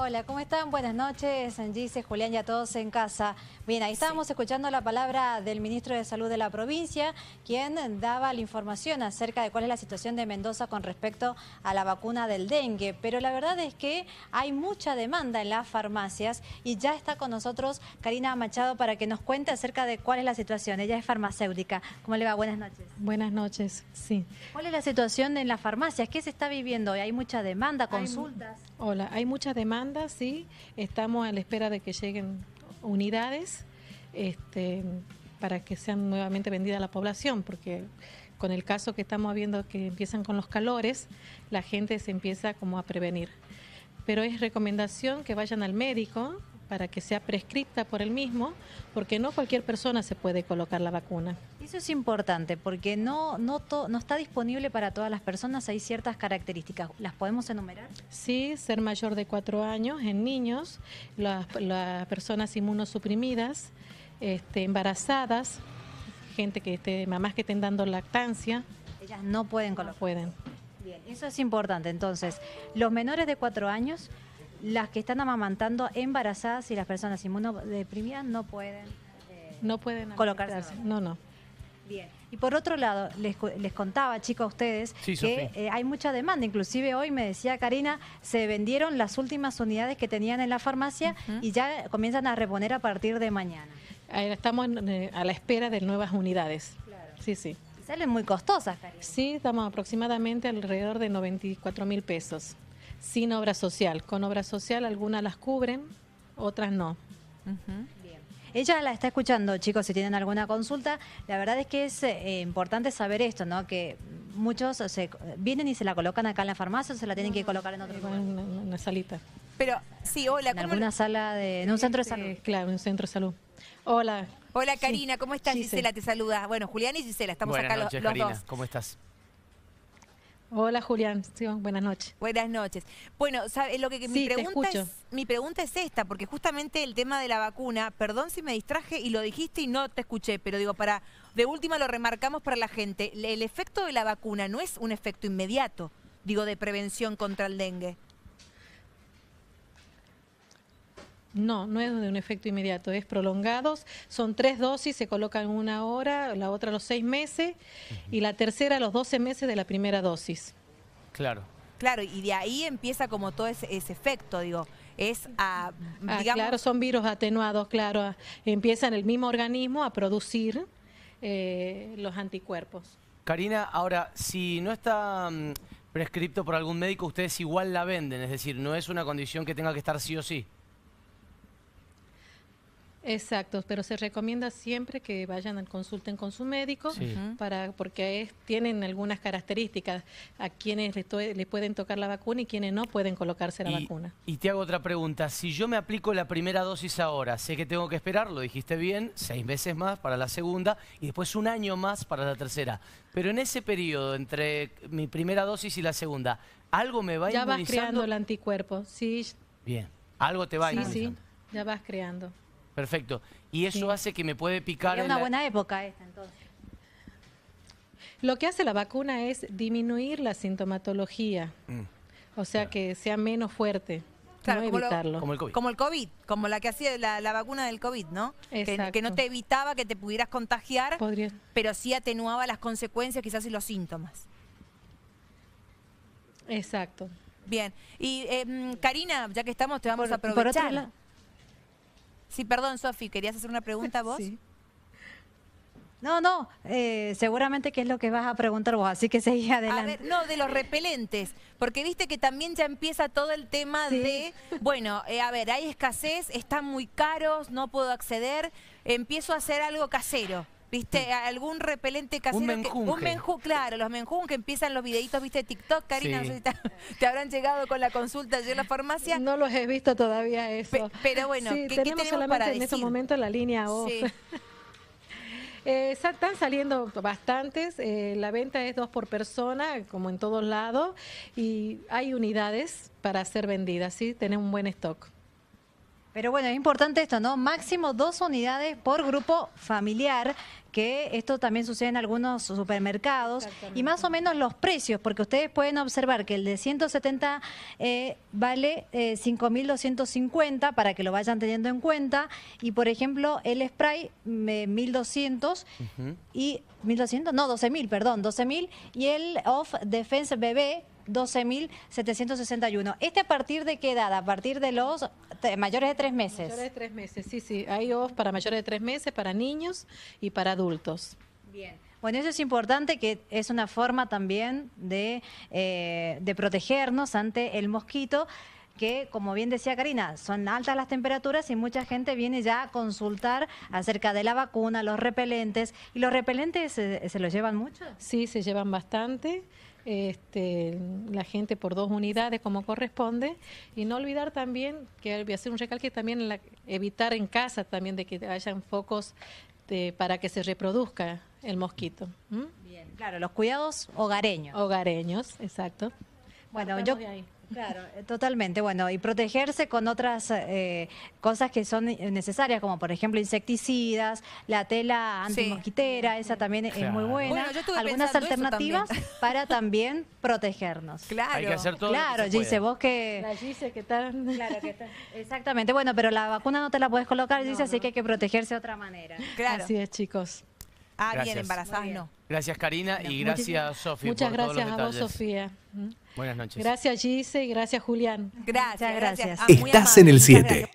Hola, ¿cómo están? Buenas noches, Angise, Julián y a todos en casa. Bien, ahí estábamos escuchando la palabra del ministro de Salud de la provincia, quien daba la información acerca de cuál es la situación de Mendoza con respecto a la vacuna del dengue. Pero la verdad es que hay mucha demanda en las farmacias y ya está con nosotros Karina Machado para que nos cuente acerca de cuál es la situación. Ella es farmacéutica. ¿Cómo le va? Buenas noches. Buenas noches, sí. ¿Cuál es la situación en las farmacias? ¿Qué se está viviendo? ¿Hay mucha demanda, consultas? Hola, hay mucha demanda, sí. Estamos a la espera de que lleguen unidades este, para que sean nuevamente vendidas a la población, porque con el caso que estamos viendo que empiezan con los calores, la gente se empieza como a prevenir. Pero es recomendación que vayan al médico, para que sea prescripta por el mismo, porque no cualquier persona se puede colocar la vacuna. Eso es importante porque no, no, no está disponible para todas las personas, hay ciertas características. ¿Las podemos enumerar? Sí, ser mayor de cuatro años en niños, las, personas inmunosuprimidas, este, embarazadas, gente que esté, mamás que estén dando lactancia. Ellas no pueden colocar. No pueden. Bien, eso es importante. Entonces, los menores de cuatro años las que están amamantando embarazadas y las personas inmunodeprimidas no pueden, eh, no pueden colocarse. No, no. Bien. Y por otro lado, les, les contaba, chicos, a ustedes que eh, hay mucha demanda. Inclusive hoy me decía Karina, se vendieron las últimas unidades que tenían en la farmacia y ya comienzan a reponer a partir de mañana. Estamos eh, a la espera de nuevas unidades. Sí, sí. Salen muy costosas, Karina. Sí, estamos aproximadamente alrededor de 94 mil pesos sin obra social. Con obra social algunas las cubren, otras no. Ella la está escuchando, chicos, si tienen alguna consulta. La verdad es que es eh, importante saber esto, ¿no? Que muchos se vienen y se la colocan acá en la farmacia o se la tienen que colocar en otro lugar. En, una salita. Pero, sí, hola. ¿cómo en alguna sala de... En un centro de salud. Este, claro, en un centro de salud. Hola. Hola, Karina, ¿cómo estás? Gisela, te saluda. Bueno, Julián y Gisela, estamos acá los dos. Hola, Karina. ¿Cómo estás? Hola Julián, buenas noches. Buenas noches. Bueno, lo que, mi, pregunta es, mi pregunta es esta, porque justamente el tema de la vacuna, perdón si me distraje y lo dijiste y no te escuché, pero digo, para de última lo remarcamos para la gente, el efecto de la vacuna no es un efecto inmediato, digo, de prevención contra el dengue. No, no es de un efecto inmediato, es prolongados. Son tres dosis, se colocan una hora, la otra a los seis meses y la tercera a los doce meses de la primera dosis. Claro. Claro, y de ahí empieza como todo ese, efecto, digo es a, ah, digamos... claro, son virus atenuados, claro, empiezan el mismo organismo a producir eh, los anticuerpos. Karina, ahora, si no está mm, prescripto por algún médico, ustedes igual la venden, es decir, no es una condición que tenga que estar sí o sí. Exacto, pero se recomienda siempre que vayan consulten con su médico para porque tienen algunas características a quienes les, pueden tocar la vacuna y quienes no pueden colocarse la vacuna. Y te hago otra pregunta, si yo me aplico la primera dosis ahora, sé que tengo que esperar, lo dijiste bien, seis meses más para la segunda y después un año más para la tercera, pero en ese periodo entre mi primera dosis y la segunda, algo me va inmunizando. Ya vas creando el anticuerpo, sí. Bien, algo te va sí, Sí, ya vas creando. Perfecto. Y eso hace que me puede picar... Es una buena época esta entonces. Lo que hace la vacuna es disminuir la sintomatología, mm. o sea que sea menos fuerte. no evitarlo. como, el COVID. como el COVID, como la que hacía la, vacuna del COVID, ¿no? Que, que, no te evitaba que te pudieras contagiar, pero sí atenuaba las consecuencias quizás y los síntomas. Exacto. Bien, y em, Karina, ya que estamos, te vamos a aprovechar. Sí, perdón, Sofi, ¿querías hacer una pregunta vos? No, no, eh, seguramente que es lo que vas a preguntar vos, así que seguí adelante. A ver, no, de los repelentes, porque viste que también ya empieza todo el tema de, bueno, eh, a ver, hay escasez, están muy caros, no puedo acceder, empiezo a hacer algo casero. ¿Viste? Mm. Algún repelente casero. Un menjunje. un menju, claro, los menjunjes que empiezan los videitos, ¿viste? TikTok, Karina, te, habrán llegado con la consulta ayer en la farmacia. No los he visto todavía eso. pero bueno, ¿qué, tenemos, solamente en momento la línea O. Eh, están saliendo bastantes, eh, la venta es dos por persona, como en todos lados, y hay unidades para ser vendidas, ¿sí? Tienen un buen stock. Pero bueno, es importante esto, ¿no? Máximo dos unidades por grupo familiar, que esto también sucede en algunos supermercados, y más o menos los precios, porque ustedes pueden observar que el de 170 eh, vale 5.250 eh, para que lo vayan teniendo en cuenta, y por ejemplo el spray 1.200 y 1.200, no, 12.000, perdón, 12.000, y el off defense bebé 12.761. ¿Este a partir de qué edad? A partir de los mayores de tres meses. Mayores de tres meses, sí, sí. Hay OVS para mayores de tres meses, para niños y para adultos. Bien. Bueno, eso es importante, que es una forma también de, eh, de protegernos ante el mosquito que, como bien decía Karina, son altas las temperaturas y mucha gente viene ya a consultar acerca de la vacuna, los repelentes. ¿Y los repelentes se los llevan mucho? Sí, se llevan bastante este, la gente por dos unidades como corresponde y no olvidar también que voy a hacer un recalque también la, evitar en casa también de que hayan focos para que se reproduzca el mosquito. Bien, claro, los cuidados hogareños. Hogareños, exacto. Bueno, yo Claro, eh, totalmente. Bueno, y protegerse con otras eh, cosas que son necesarias, como por ejemplo insecticidas, la tela antimosquitera, esa también es muy buena. Bueno, yo Algunas alternativas para también protegernos. Claro, Hay que hacer todo claro, lo Gise, vos que... La Gise, que tal? Claro, que tal. Exactamente, bueno, pero la vacuna no te la puedes colocar, dice Gise, así que hay que protegerse de otra manera. Claro. Así es, chicos. Ah, bien, embarazadas no. Gracias Karina y gracias Sofía. Muchas gracias a vos Sofía. Buenas noches. Gracias Gise y gracias Julián. Gracias, gracias. Ah, Estás en el 7.